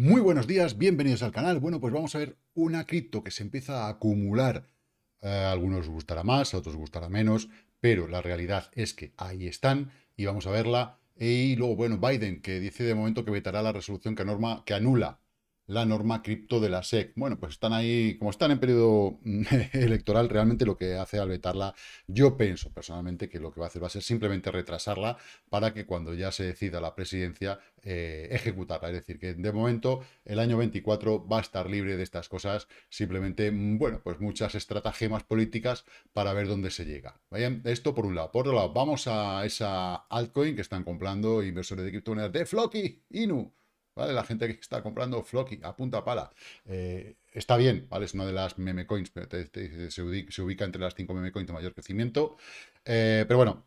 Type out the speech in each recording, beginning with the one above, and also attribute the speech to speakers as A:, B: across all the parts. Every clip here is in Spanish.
A: Muy buenos días, bienvenidos al canal. Bueno, pues vamos a ver una cripto que se empieza a acumular. Eh, algunos gustará más, a otros gustará menos, pero la realidad es que ahí están y vamos a verla. Y luego, bueno, Biden, que dice de momento que vetará la resolución que anula la norma cripto de la SEC. Bueno, pues están ahí, como están en periodo mm, electoral, realmente lo que hace al vetarla, yo pienso personalmente que lo que va a hacer va a ser simplemente retrasarla para que cuando ya se decida la presidencia, eh, ejecutarla. Es decir, que de momento el año 24 va a estar libre de estas cosas, simplemente, mm, bueno, pues muchas estratagemas políticas para ver dónde se llega. Vayan, esto por un lado. Por otro lado, vamos a esa altcoin que están comprando inversores de criptomonedas de Floki, Inu. La gente que está comprando Flocky a punta pala. Eh, está bien, ¿vale? Es una de las meme coins, se, ubica, entre las 5 meme coins de mayor crecimiento. Eh, pero bueno,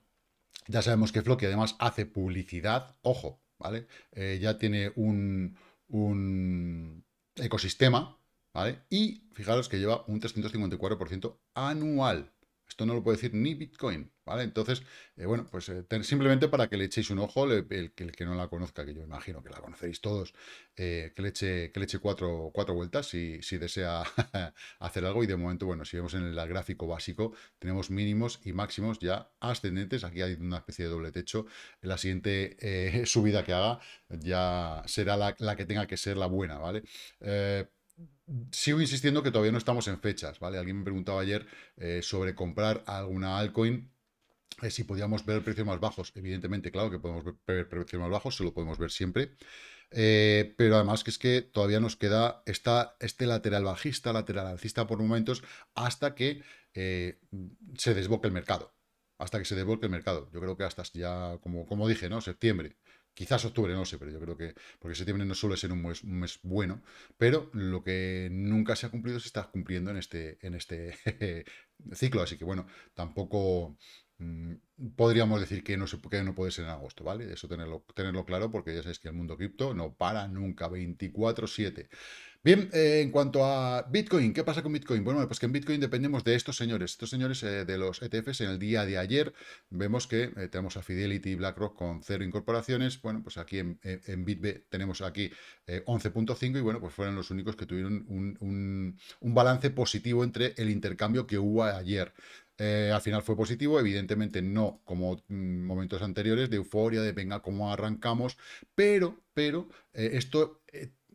A: ya sabemos que Flocky además hace publicidad, ojo, ¿vale? Eh, ya tiene un, un ecosistema, ¿vale? Y fijaros que lleva un 354% anual, esto no lo puede decir ni Bitcoin, ¿vale? Entonces, eh, bueno, pues eh, simplemente para que le echéis un ojo, el, que no la conozca, que yo imagino que la conocéis todos, eh, que, le eche, que le cuatro, vueltas si, si desea hacer algo. Y de momento, bueno, si vemos en el gráfico básico, tenemos mínimos y máximos ya ascendentes. Aquí hay una especie de doble techo. La siguiente subida que haga ya será la, la, que tenga que ser la buena, ¿vale? sigo insistiendo que todavía no estamos en fechas, ¿vale? Alguien me preguntaba ayer eh, sobre comprar alguna altcoin, eh, si podíamos ver precios más bajos. Evidentemente, claro que podemos ver precios más bajos, se lo podemos ver siempre. Eh, pero además que es que todavía nos queda este lateral bajista, lateral alcista por momentos, hasta que se desboque el mercado. Hasta que se desboque el mercado. Yo creo que hasta ya, como, como dije, ¿no? Septiembre. Quizás octubre, no sé, pero yo creo que, porque septiembre no suele ser un mes, bueno, pero lo que nunca se ha cumplido se está cumpliendo en este, en este ciclo, así que bueno, tampoco mm, podríamos decir que no, que no puede ser en agosto, ¿vale? Eso tenerlo, tenerlo claro porque ya sabéis que el mundo cripto no para nunca, 24-7. Bien, eh, en cuanto a Bitcoin, ¿qué pasa con Bitcoin? Bueno, pues que en Bitcoin dependemos de estos señores, estos señores eh, de los ETFs en el día de ayer. Vemos que eh, tenemos a Fidelity y BlackRock con cero incorporaciones. Bueno, pues aquí en, en BitB tenemos aquí 11.5 y bueno, pues fueron los únicos que tuvieron un, balance positivo entre el intercambio que hubo ayer. al final fue positivo, evidentemente no como mm, momentos anteriores de euforia, de venga, cómo arrancamos, pero, pero esto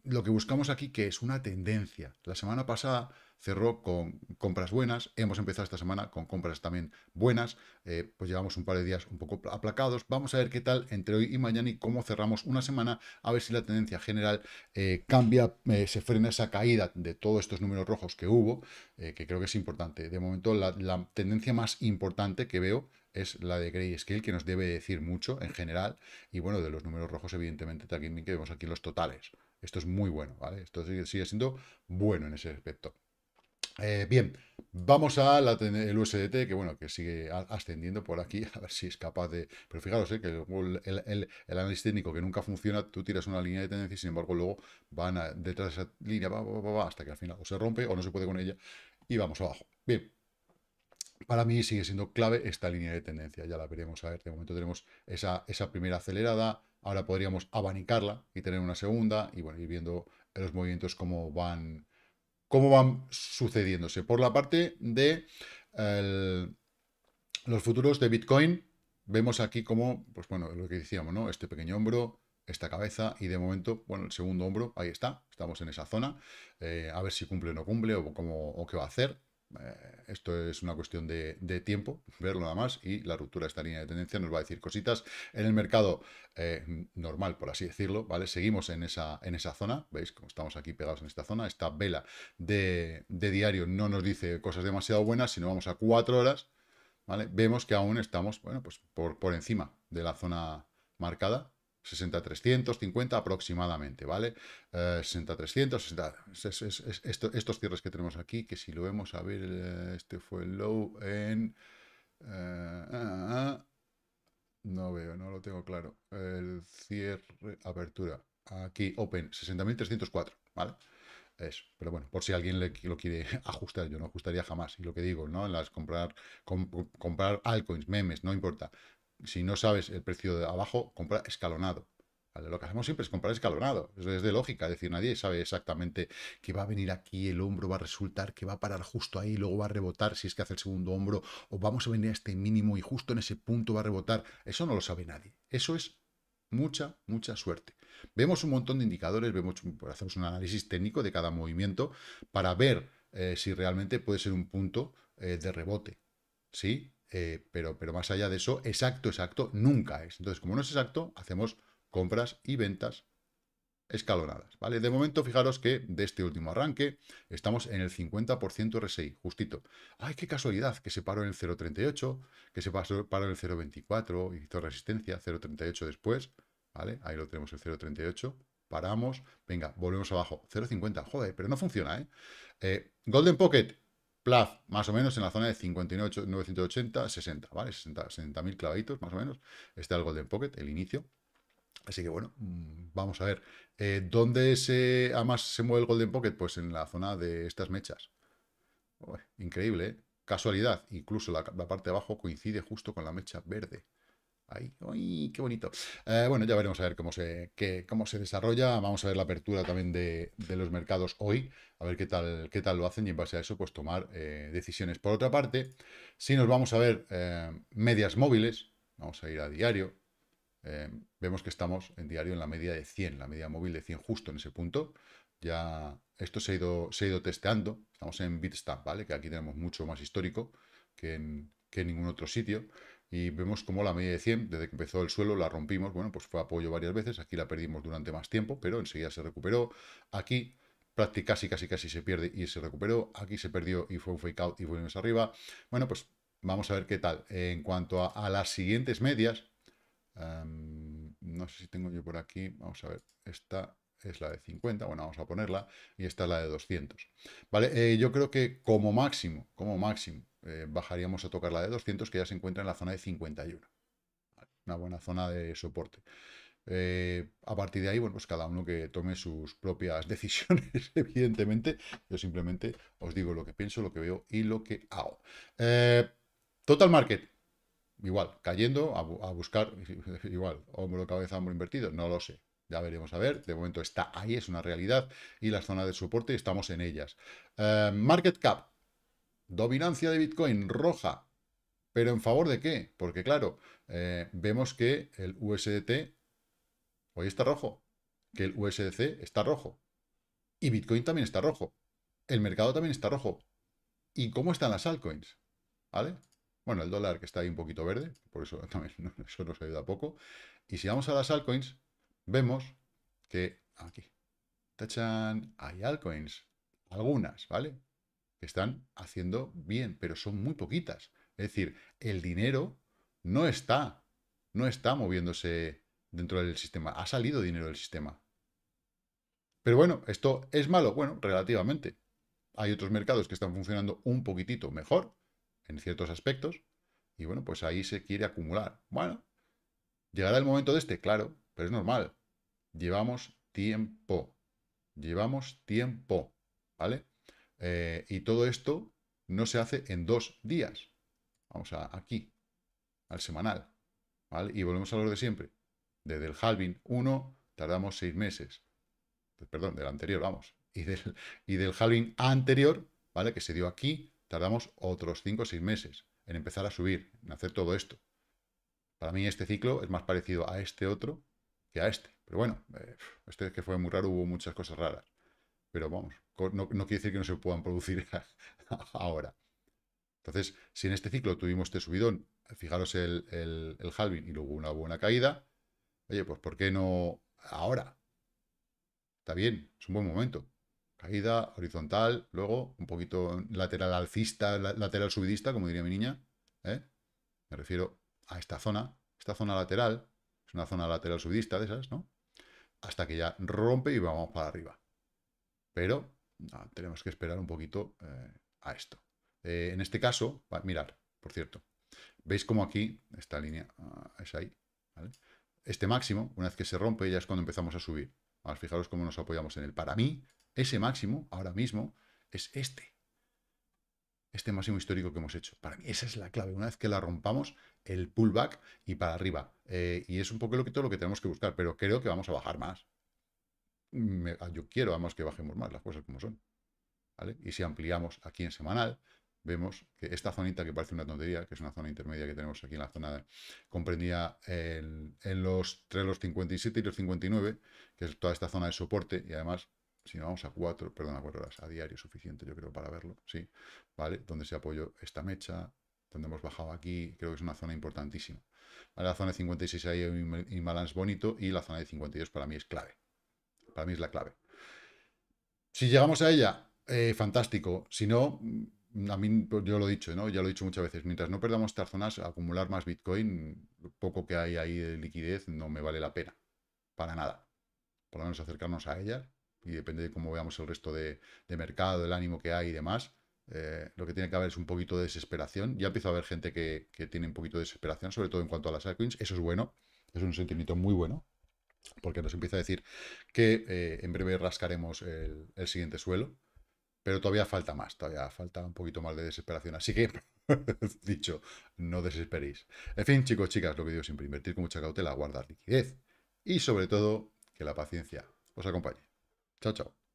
A: lo que buscamos aquí que es una tendencia. La semana pasada cerró con compras buenas, hemos empezado esta semana con compras también buenas, eh, pues llevamos un par de días un poco aplacados, vamos a ver qué tal entre hoy y mañana y cómo cerramos una semana, a ver si la tendencia general eh, cambia, eh, se frena esa caída de todos estos números rojos que hubo, que creo que es importante. De momento la, tendencia más importante que veo es la de Grayscale, que nos debe decir mucho en general, y bueno, de los números rojos evidentemente también que vemos aquí los totales. Esto es muy bueno, ¿vale? Esto sigue, siendo bueno en ese aspecto. Eh, bien, vamos al USDT, que bueno, que sigue ascendiendo por aquí, a ver si es capaz de... Pero fijaros, eh, que el, análisis técnico que nunca funciona, tú tiras una línea de tendencia y sin embargo luego van detrás de esa línea va, hasta que al final o se rompe o no se puede con ella y vamos abajo. Bien, para mí sigue siendo clave esta línea de tendencia, ya la veremos. A ver, de momento tenemos esa primera acelerada, Ahora podríamos abanicarla y tener una segunda y bueno, ir viendo los movimientos cómo van, van sucediéndose. Por la parte de los futuros de Bitcoin, vemos aquí como, pues bueno, lo que decíamos, ¿no? Este pequeño hombro, esta cabeza y de momento, bueno, el segundo hombro, ahí está, estamos en esa zona, eh, a ver si cumple o no cumple o, cómo, o qué va a hacer. Eh, esto es una cuestión de, tiempo, verlo nada más, y la ruptura de esta línea de tendencia nos va a decir cositas. En el mercado eh, normal, por así decirlo, ¿vale? Seguimos en esa, en esa zona, ¿veis? Como estamos aquí pegados en esta zona, esta vela de, diario no nos dice cosas demasiado buenas, sino vamos a cuatro horas, ¿vale? Vemos que aún estamos, bueno, pues por, por encima de la zona marcada, 60.350 aproximadamente, ¿vale? Eh, 60 estos cierres que tenemos aquí, que si lo vemos, a ver, eh, este fue el low en... Eh, ah, ah, ah, no veo, no lo tengo claro. El cierre, apertura, aquí, open, 60.304, ¿vale? Eso. Pero bueno, por si alguien le, lo quiere ajustar, yo no ajustaría jamás. Y lo que digo, ¿no? En las comprar, comprar altcoins, memes, no importa si no sabes el precio de abajo, compra escalonado. Lo que hacemos siempre es comprar escalonado. Eso es de lógica. Es decir, nadie sabe exactamente que va a venir aquí, el hombro va a resultar, que va a parar justo ahí, luego va a rebotar si es que hace el segundo hombro, o vamos a venir a este mínimo y justo en ese punto va a rebotar. Eso no lo sabe nadie. Eso es mucha, mucha suerte. Vemos un montón de indicadores, vemos, pues, hacemos un análisis técnico de cada movimiento para ver eh, si realmente puede ser un punto eh, de rebote. ¿Sí? Eh, pero, pero más allá de eso, exacto, exacto, nunca es. Entonces, como no es exacto, hacemos compras y ventas escalonadas, ¿vale? De momento, fijaros que de este último arranque estamos en el 50% RSI, justito. ¡Ay, qué casualidad! Que se paró en el 0.38, que se pasó, paró en el 0.24, hizo resistencia, 0.38 después, ¿vale? Ahí lo tenemos el 0.38, paramos, venga, volvemos abajo, 0.50, joder, pero no funciona, ¿eh? ¿eh? Golden Pocket, Plaf, más o menos en la zona de 980, 60, ¿vale? 60.000 mil clavaditos, más o menos. está el Golden Pocket, el inicio. Así que bueno, mm, vamos a ver. Eh, ¿Dónde se, además se mueve el Golden Pocket? Pues en la zona de estas mechas. increíble, ¿eh? Casualidad, incluso la, la parte de abajo coincide justo con la mecha verde. Ahí, ¡Ay, qué bonito! Eh, bueno, ya veremos a ver cómo se, cómo se desarrolla. Vamos a ver la apertura también de, los mercados hoy, a ver qué tal, qué tal lo hacen y en base a eso, pues tomar eh, decisiones. Por otra parte, si nos vamos a ver eh, medias móviles, vamos a ir a diario, vemos que estamos en diario en la media de 100, la media móvil de 100 justo en ese punto. Ya esto se ha ido, se ha ido testeando, estamos en Bitstamp, ¿vale? Que aquí tenemos mucho más histórico que en ningún otro sitio y vemos como la media de 100, desde que empezó el suelo, la rompimos, bueno, pues fue apoyo varias veces, aquí la perdimos durante más tiempo, pero enseguida se recuperó, aquí prácticamente casi, casi, casi se pierde y se recuperó, aquí se perdió y fue un fake out y volvimos arriba, bueno, pues vamos a ver qué tal. En cuanto a, las siguientes medias, em, no sé si tengo yo por aquí, vamos a ver, esta es la de 50, bueno, vamos a ponerla, y esta es la de 200, ¿vale? Eh, yo creo que como máximo, como máximo, eh, bajaríamos a tocar la de 200, que ya se encuentra en la zona de 51. Una buena zona de soporte. Eh, a partir de ahí, bueno, pues cada uno que tome sus propias decisiones, evidentemente. Yo simplemente os digo lo que pienso, lo que veo y lo que hago. Eh, total Market, igual, cayendo a, buscar, igual, hombro, cabeza, hombro invertido, no lo sé. Ya veremos a ver, de momento está ahí, es una realidad, y las zonas de soporte estamos en ellas. market Cap, Dominancia de Bitcoin roja. ¿Pero en favor de qué? Porque claro, eh, vemos que el USDT hoy está rojo, que el USDC está rojo y Bitcoin también está rojo. El mercado también está rojo. ¿Y cómo están las altcoins? ¿Vale? Bueno, el dólar que está ahí un poquito verde, por eso también eso nos ayuda poco. Y si vamos a las altcoins, vemos que aquí, tachan, hay altcoins, algunas, ¿vale? están haciendo bien, pero son muy poquitas. Es decir, el dinero no está, no está moviéndose dentro del sistema. Ha salido dinero del sistema. Pero bueno, ¿esto es malo? Bueno, relativamente. Hay otros mercados que están funcionando un poquitito mejor en ciertos aspectos. Y bueno, pues ahí se quiere acumular. Bueno, llegará el momento de este, claro, pero es normal. Llevamos tiempo. Llevamos tiempo. ¿Vale? Eh, y todo esto no se hace en dos días. Vamos a aquí, al semanal. Y volvemos a lo de siempre. Desde el halving 1 tardamos seis meses. Pues, perdón, del anterior, vamos. Y del, y del halving anterior, ¿vale? Que se dio aquí, tardamos otros cinco o seis meses en empezar a subir, en hacer todo esto. Para mí este ciclo es más parecido a este otro que a este. Pero bueno, eh, este que fue muy raro, hubo muchas cosas raras. Pero vamos, no, quiere decir que no se puedan producir ahora. Entonces, si en este ciclo tuvimos este subidón, fijaros el, el, halving y luego una buena caída, oye, pues ¿por qué no ahora? Está bien, es un buen momento. Caída horizontal, luego un poquito lateral alcista, lateral subidista, como diría mi niña. ¿eh? Me refiero a esta zona, esta zona lateral, es una zona lateral subidista de esas, ¿no? Hasta que ya rompe y vamos para arriba. Pero Ah, tenemos que esperar un poquito eh, a esto. Eh, en este caso, mirar, por cierto, veis como aquí, esta línea ah, es ahí, Este máximo, una vez que se rompe, ya es cuando empezamos a subir. Fijaros cómo nos apoyamos en él. Para mí, ese máximo, ahora mismo, es este. Este máximo histórico que hemos hecho. Para mí, esa es la clave. Una vez que la rompamos, el pullback y para arriba. Eh, y es un poco lo que, todo lo que tenemos que buscar, pero creo que vamos a bajar más. Ah, yo quiero además que bajemos más las cosas como son. Y si ampliamos aquí en semanal, vemos que esta zonita que parece una tontería, que es una zona intermedia que tenemos aquí en la zona, comprendía en, los, entre los 57 y los 59, que es toda esta zona de soporte, y además, si nos vamos a 4, perdón, a 4 horas a diario, suficiente yo creo para verlo, sí, ¿vale? Donde se apoyó esta mecha, donde hemos bajado aquí, creo que es una zona importantísima. La zona de 56 ahí hay un imbalance bonito y la zona de 52 para mí es clave para mí es la clave. Si llegamos a ella, eh, fantástico. Si no, mm, a mí, pues, yo lo he dicho, ¿no? Ya lo he dicho muchas veces. Mientras no perdamos estas zonas, acumular más Bitcoin, poco que hay ahí de liquidez, no me vale la pena. Para nada. Por lo menos acercarnos a ella. Y depende de cómo veamos el resto de, mercado, el ánimo que hay y demás. Eh, lo que tiene que haber es un poquito de desesperación. Ya empiezo a ver gente que, que tiene un poquito de desesperación, sobre todo en cuanto a las altcoins. Eso es bueno. Es un sentimiento muy bueno porque nos empieza a decir que eh, en breve rascaremos el, el, siguiente suelo, pero todavía falta más, todavía falta un poquito más de desesperación, así que, dicho, no desesperéis. En fin, chicos, chicas, lo que digo siempre, invertir con mucha cautela, guardar liquidez y sobre todo, que la paciencia os acompañe. Chao, chao.